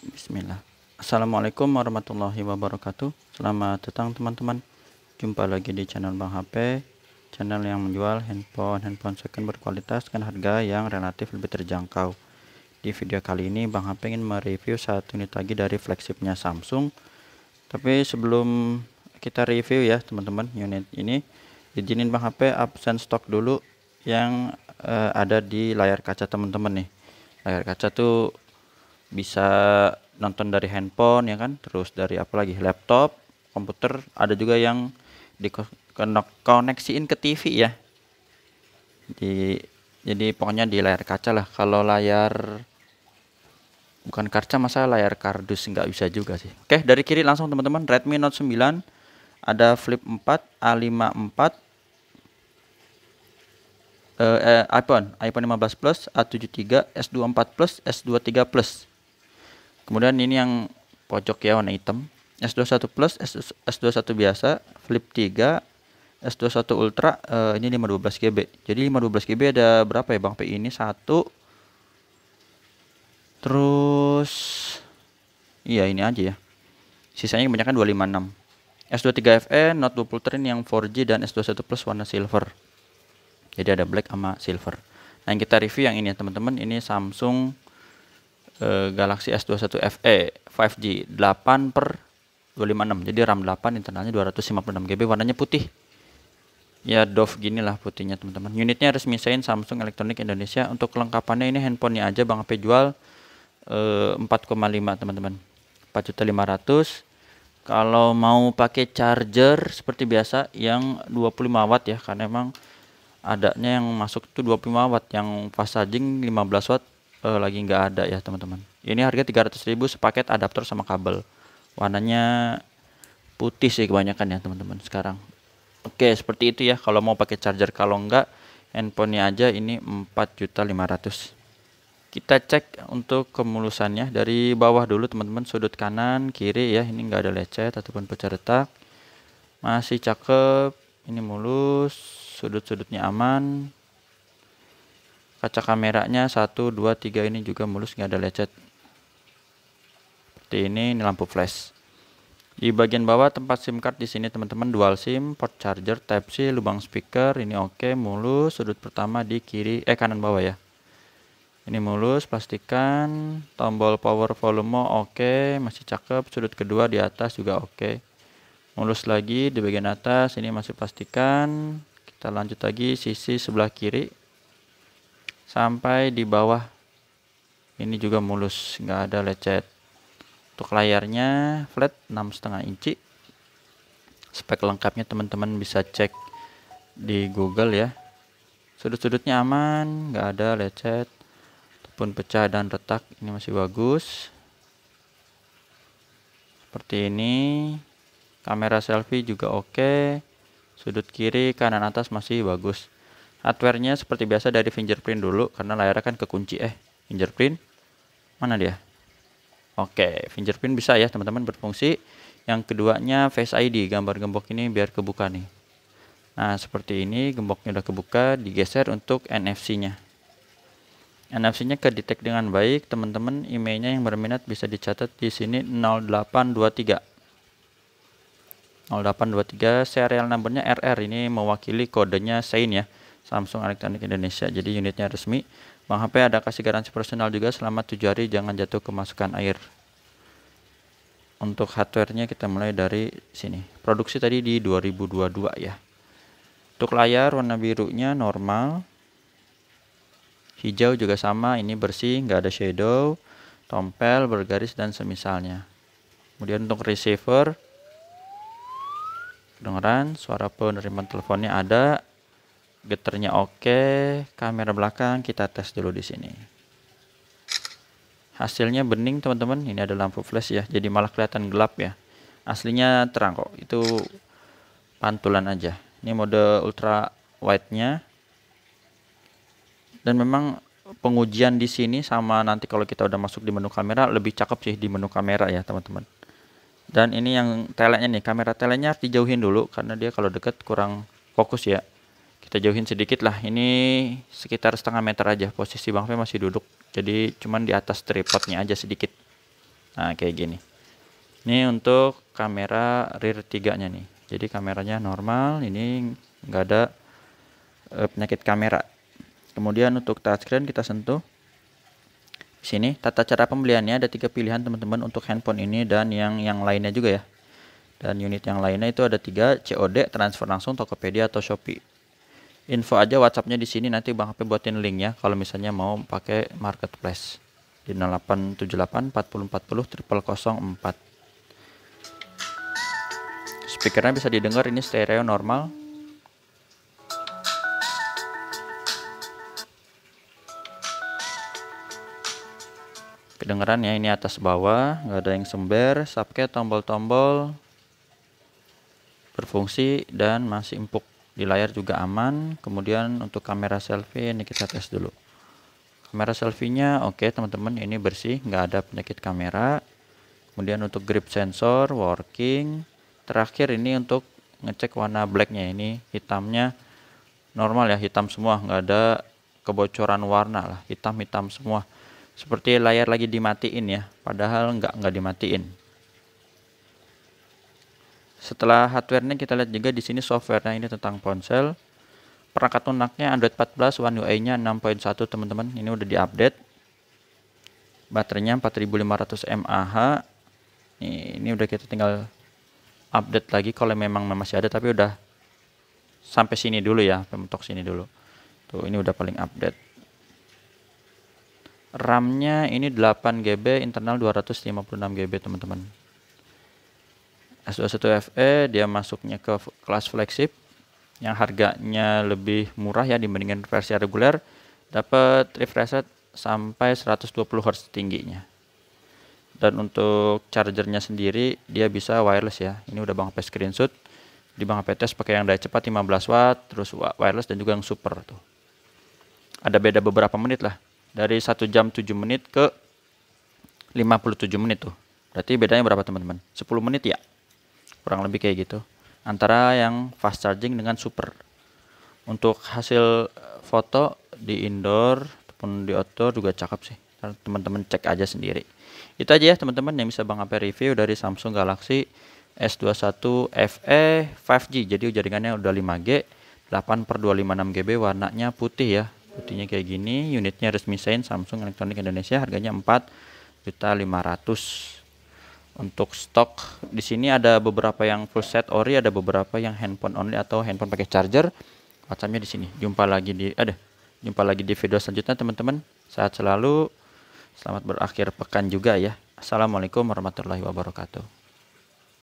Bismillah. Assalamualaikum warahmatullahi wabarakatuh. Selamat datang teman-teman. Jumpa lagi di channel Bang HP, channel yang menjual handphone-handphone second berkualitas dengan harga yang relatif lebih terjangkau. Di video kali ini Bang HP ingin mereview satu unit lagi dari flagshipnya Samsung. Tapi sebelum kita review ya teman-teman unit ini, izinin Bang HP absen stok dulu yang uh, ada di layar kaca teman-teman nih layar kaca tuh bisa nonton dari handphone ya kan terus dari apa lagi laptop komputer ada juga yang koneksiin ke TV ya di jadi pokoknya di layar kaca lah kalau layar bukan kaca masa layar kardus nggak bisa juga sih oke dari kiri langsung teman-teman Redmi Note 9 ada flip 4 A54 eh, eh iPhone iPhone 15 Plus A73 S24 Plus S23 Plus kemudian ini yang pojok ya warna hitam S21 Plus S, 21 biasa flip 3 S21 Ultra uh, ini 512 GB jadi 512 GB ada berapa ya Bang P ini satu terus iya ini aja ya sisanya kebanyakan 256 s 23 FE, Note 2 Ultra ini yang 4G dan S21 Plus warna silver. Jadi ada black sama silver. Nah, yang kita review yang ini ya, teman-teman, ini Samsung Eh, Galaxy S21 FE 5G 8 per 256 jadi RAM 8 internalnya 256 GB warnanya putih ya Dove gini lah putihnya teman-teman unitnya resmi sein Samsung Electronic Indonesia untuk kelengkapannya ini handphonenya aja Bang Ape jual eh, 4,5 teman-teman 4.500 kalau mau pakai charger seperti biasa yang 25 watt ya karena emang adanya yang masuk itu 25 watt yang fast charging 15 watt uh, lagi nggak ada ya teman-teman ini harga 300.000 sepaket adaptor sama kabel warnanya putih sih kebanyakan ya teman-teman sekarang oke seperti itu ya kalau mau pakai charger kalau enggak handphonenya aja ini 4.500 kita cek untuk kemulusannya dari bawah dulu teman-teman sudut kanan kiri ya ini enggak ada lecet ataupun pecah retak masih cakep ini mulus sudut-sudutnya aman kaca kameranya 1 2 3 ini juga mulus nggak ada lecet seperti ini ini lampu flash di bagian bawah tempat SIM card di sini teman-teman dual SIM, port charger, type C, lubang speaker, ini oke, okay, mulus, sudut pertama di kiri eh kanan bawah ya. Ini mulus, pastikan tombol power volume oke, okay, masih cakep, sudut kedua di atas juga oke. Okay. Mulus lagi di bagian atas ini masih pastikan Kita lanjut lagi sisi sebelah kiri sampai di bawah ini juga mulus nggak ada lecet untuk layarnya flat 6,5 inci spek lengkapnya teman-teman bisa cek di Google ya sudut-sudutnya aman nggak ada lecet ataupun pecah dan retak ini masih bagus seperti ini kamera selfie juga oke sudut kiri kanan atas masih bagus hardwarenya seperti biasa dari fingerprint dulu karena layar kan kekunci eh fingerprint mana dia oke fingerprint bisa ya teman-teman berfungsi yang keduanya face ID gambar gembok ini biar kebuka nih nah seperti ini gemboknya udah kebuka digeser untuk NFC nya NFC nya ke dengan baik teman-teman emailnya yang berminat bisa dicatat di sini 0823 0823 serial numbernya RR ini mewakili kodenya sein ya Samsung Elektronik Indonesia. Jadi unitnya resmi. Bang HP ada kasih garansi personal juga selama 7 hari jangan jatuh kemasukan air. Untuk hardware-nya kita mulai dari sini. Produksi tadi di 2022 ya. Untuk layar warna birunya normal. Hijau juga sama, ini bersih, nggak ada shadow, tompel, bergaris, dan semisalnya. Kemudian untuk receiver, kedengeran, suara penerimaan teleponnya ada, geternya oke kamera belakang kita tes dulu di sini hasilnya bening teman-teman ini ada lampu flash ya jadi malah kelihatan gelap ya aslinya terang kok itu pantulan aja ini mode ultra wide nya dan memang pengujian di sini sama nanti kalau kita udah masuk di menu kamera lebih cakep sih di menu kamera ya teman-teman dan ini yang telenya nih kamera telenya harus dijauhin dulu karena dia kalau deket kurang fokus ya kita jauhin sedikit lah ini sekitar setengah meter aja posisi Bang Fe masih duduk jadi cuman di atas tripodnya aja sedikit nah kayak gini ini untuk kamera rear tiganya nih jadi kameranya normal ini nggak ada e, penyakit kamera kemudian untuk touchscreen kita sentuh di sini tata cara pembeliannya ada tiga pilihan teman-teman untuk handphone ini dan yang yang lainnya juga ya dan unit yang lainnya itu ada tiga COD transfer langsung Tokopedia atau Shopee info aja WhatsAppnya di sini nanti Bang HP buatin link ya kalau misalnya mau pakai marketplace di 0878 4040 triple 04 speakernya bisa didengar ini stereo normal kedengeran ya ini atas bawah nggak ada yang sember subcat tombol-tombol berfungsi dan masih empuk di layar juga aman kemudian untuk kamera selfie ini kita tes dulu kamera selfie-nya oke okay, teman-teman ini bersih nggak ada penyakit kamera kemudian untuk grip sensor working terakhir ini untuk ngecek warna blacknya ini hitamnya normal ya hitam semua nggak ada kebocoran warna lah hitam-hitam semua seperti layar lagi dimatiin ya padahal nggak nggak dimatiin setelah hardwarenya kita lihat juga di sini softwarenya ini tentang ponsel perangkat lunaknya Android 14 One UI-nya 6.1 teman-teman ini udah diupdate baterainya 4500 mAh ini, ini udah kita tinggal update lagi kalau memang masih ada tapi udah sampai sini dulu ya pemotok sini dulu tuh ini udah paling update RAM-nya ini 8 GB internal 256 GB teman-teman S21FE dia masuknya ke kelas flagship yang harganya lebih murah ya dibandingkan versi reguler dapat refresh rate sampai 120 Hz tingginya dan untuk chargernya sendiri dia bisa wireless ya ini udah bang HP screenshot di bang HP tes pakai yang daya cepat 15 watt terus wireless dan juga yang super tuh ada beda beberapa menit lah dari 1 jam 7 menit ke 57 menit tuh berarti bedanya berapa teman-teman 10 menit ya kurang lebih kayak gitu antara yang fast charging dengan super untuk hasil eh, foto di indoor ataupun di outdoor juga cakep sih teman-teman cek aja sendiri itu aja ya teman-teman yang bisa Bang Ape review dari Samsung Galaxy S21 FE 5G jadi jaringannya udah 5G 8 per 256 GB warnanya putih ya putihnya kayak gini unitnya resmi sein Samsung Elektronik Indonesia harganya 4 juta 500 untuk stok di sini ada beberapa yang full set ori, ada beberapa yang handphone only atau handphone pakai charger. Macamnya di sini. Jumpa lagi di ada. Jumpa lagi di video selanjutnya teman-teman. Saat selalu selamat berakhir pekan juga ya. Assalamualaikum warahmatullahi wabarakatuh.